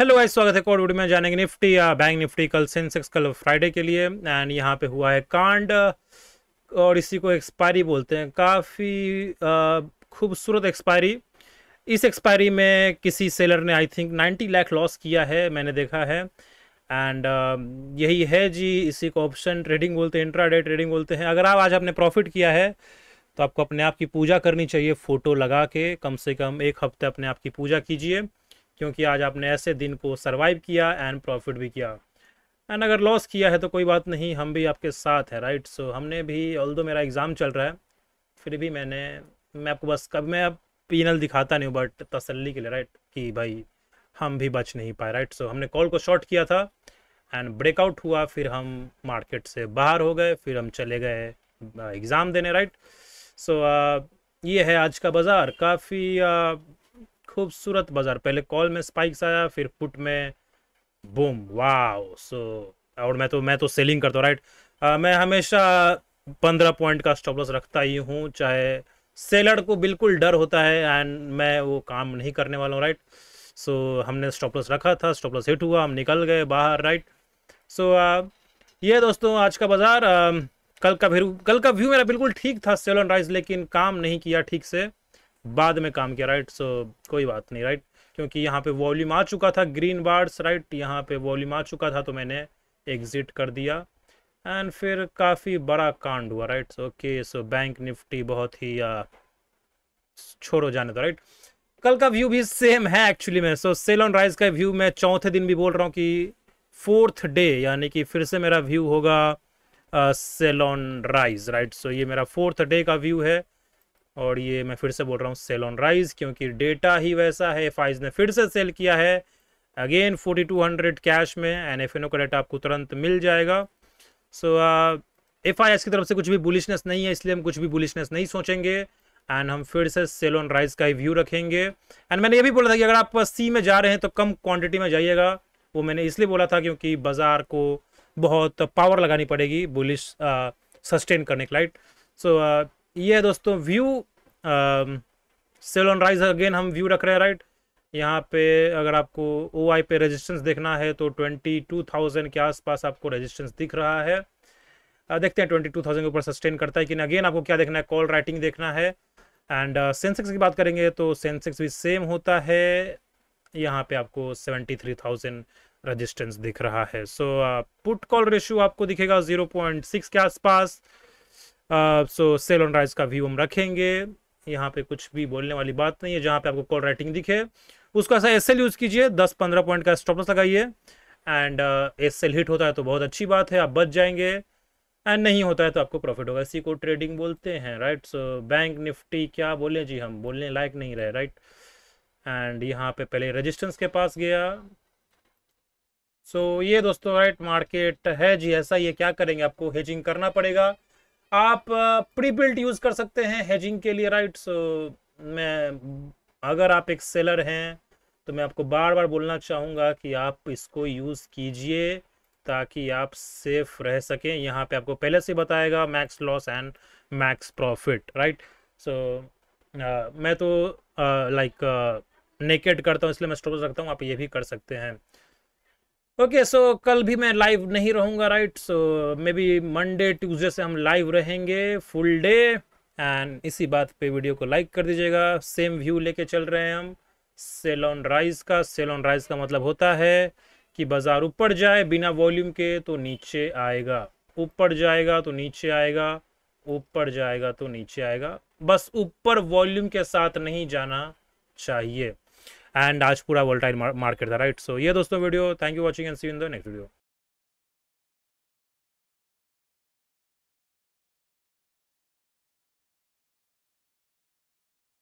hello guys स्वागत है code video में जानेंगे निफ्टी या बैंक निफ्टी कल सेंसेक्स कल फ्राइडे के लिए एंड यहाँ पे हुआ है कांड और इसी को एक्सपायरी बोलते हैं काफ़ी खूबसूरत एक्सपायरी इस एक्सपायरी में किसी सेलर ने आई थिंक 90 लाख लॉस किया है मैंने देखा है एंड uh, यही है जी इसी को ऑप्शन ट्रेडिंग बोलते हैं इंट्रा ट्रेडिंग बोलते हैं अगर आप आज आपने प्रॉफिट किया है तो आपको अपने आप की पूजा करनी चाहिए फ़ोटो लगा के कम से कम एक हफ्ते अपने आप की पूजा कीजिए क्योंकि आज आपने ऐसे दिन को सर्वाइव किया एंड प्रॉफिट भी किया एंड अगर लॉस किया है तो कोई बात नहीं हम भी आपके साथ है राइट सो हमने भी ऑल मेरा एग्ज़ाम चल रहा है फिर भी मैंने मैं आपको बस कब मैं अब पीनल दिखाता नहीं हूँ बट तसल्ली के लिए राइट कि भाई हम भी बच नहीं पाए राइट सो हमने कॉल को शॉर्ट किया था एंड ब्रेकआउट हुआ फिर हम मार्केट से बाहर हो गए फिर हम चले गए एग्ज़ाम uh, देने राइट सो so, uh, ये है आज का बाज़ार काफ़ी uh, खूबसूरत बाजार पहले कॉल में स्पाइक्स आया फिर पुट में बूम वाओ सो और मैं तो मैं तो सेलिंग करता हूँ राइट आ, मैं हमेशा पंद्रह पॉइंट का स्टॉप लॉस रखता ही हूँ चाहे सेलर को बिल्कुल डर होता है एंड मैं वो काम नहीं करने वाला हूँ राइट सो हमने स्टॉप लॉस रखा था स्टॉप लॉस हिट हुआ हम निकल गए बाहर राइट सो आ, ये दोस्तों आज का बाज़ार कल का व्यू कल का व्यू मेरा बिल्कुल ठीक था सेल ऑन राइज लेकिन काम नहीं किया ठीक से बाद में काम किया राइट सो कोई बात नहीं राइट क्योंकि यहाँ पे वॉल्यूम आ चुका था ग्रीन बार्स राइट यहाँ पे वॉल्यूम आ चुका था तो मैंने एग्जिट कर दिया एंड फिर काफ़ी बड़ा कांड हुआ right so okay so bank Nifty बहुत ही आ, छोड़ो जाने दो राइट कल का व्यू भी सेम है एक्चुअली में सो सेल ऑन राइज का व्यू मैं चौथे दिन भी बोल रहा हूँ कि फोर्थ डे यानी कि फिर से मेरा व्यू होगा sell on rise right so ये मेरा फोर्थ डे का व्यू है और ये मैं फिर से बोल रहा हूँ सेल ऑन राइज क्योंकि डेटा ही वैसा है एफ ने फिर से सेल किया है अगेन 4200 कैश में एंड एफ का डेटा आपको तुरंत मिल जाएगा सो एफ आई एस की तरफ से कुछ भी बुलिशनेस नहीं है इसलिए हम कुछ भी बुलिशनेस नहीं सोचेंगे एंड हम फिर से सेल ऑन राइज का ही व्यू रखेंगे एंड मैंने ये भी बोला था कि अगर आप सी में जा रहे हैं तो कम क्वान्टिटी में जाइएगा वो मैंने इसलिए बोला था क्योंकि बाज़ार को बहुत पावर लगानी पड़ेगी बुलिश सस्टेन uh, करने के लाइट सो uh, ये है दोस्तों view sell on rise again हम व्यू रख रहे हैं राइट यहाँ पे अगर आपको ओ आई पे रेजिस्टेंस देखना है तो ट्वेंटी टू थाउजेंड के आसपास आपको रेजिस्टेंस दिख रहा है देखते हैं ट्वेंटी टू थाउजेंड के ऊपर सस्टेन करता है कि अगेन आपको क्या देखना है कॉल राइटिंग देखना है एंड सेंसेक्स uh, की बात करेंगे तो सेंसेक्स भी सेम होता है यहाँ पे आपको सेवेंटी थ्री थाउजेंड रजिस्टेंस दिख रहा है सो पुट कॉल रेशियो आपको दिखेगा जीरो पॉइंट सिक्स के आसपास सो सेल ऑन राइज का व्यू हम रखेंगे यहाँ पे कुछ भी बोलने वाली बात नहीं है जहाँ पे आपको कॉल राइटिंग दिखे उसका ऐसा एस यूज़ कीजिए दस पंद्रह पॉइंट का स्टॉपस लगाइए एंड एस हिट होता है तो बहुत अच्छी बात है आप बच जाएंगे एंड नहीं होता है तो आपको प्रॉफिट होगा इसी को ट्रेडिंग बोलते हैं राइट सो बैंक निफ्टी क्या बोले जी हम बोलने लायक नहीं रहे राइट एंड यहाँ पे पहले रजिस्टेंस के पास गया सो so, ये दोस्तों राइट मार्केट है जी ऐसा ये क्या करेंगे आपको हेजिंग करना पड़ेगा आप प्री बिल्ट यूज कर सकते हैं हेजिंग के लिए राइट सो मैं अगर आप एक सेलर हैं तो मैं आपको बार बार बोलना चाहूँगा कि आप इसको यूज़ कीजिए ताकि आप सेफ रह सकें यहाँ पे आपको पहले से बताएगा max loss and max profit right so मैं तो लाइक uh, like, uh, करता हूँ इसलिए मैं स्टोर रखता हूँ आप ये भी कर सकते हैं ओके okay, सो so, कल भी मैं लाइव नहीं रहूँगा right so maybe Monday Tuesday से हम लाइव रहेंगे फुल डे एंड इसी बात पे वीडियो को लाइक कर दीजिएगा सेम व्यू लेके चल रहे हैं हम सेलॉन राइज का सेलॉन राइज का मतलब होता है कि बाज़ार ऊपर जाए बिना वॉल्यूम के तो नीचे आएगा ऊपर जाएगा तो नीचे आएगा ऊपर जाएगा तो नीचे आएगा बस ऊपर वॉल्यूम के साथ नहीं जाना चाहिए एंड आज पूरा वोल्टाइल मार्केट था राइट सो ये दोस्तों video thank you watching and see in the next video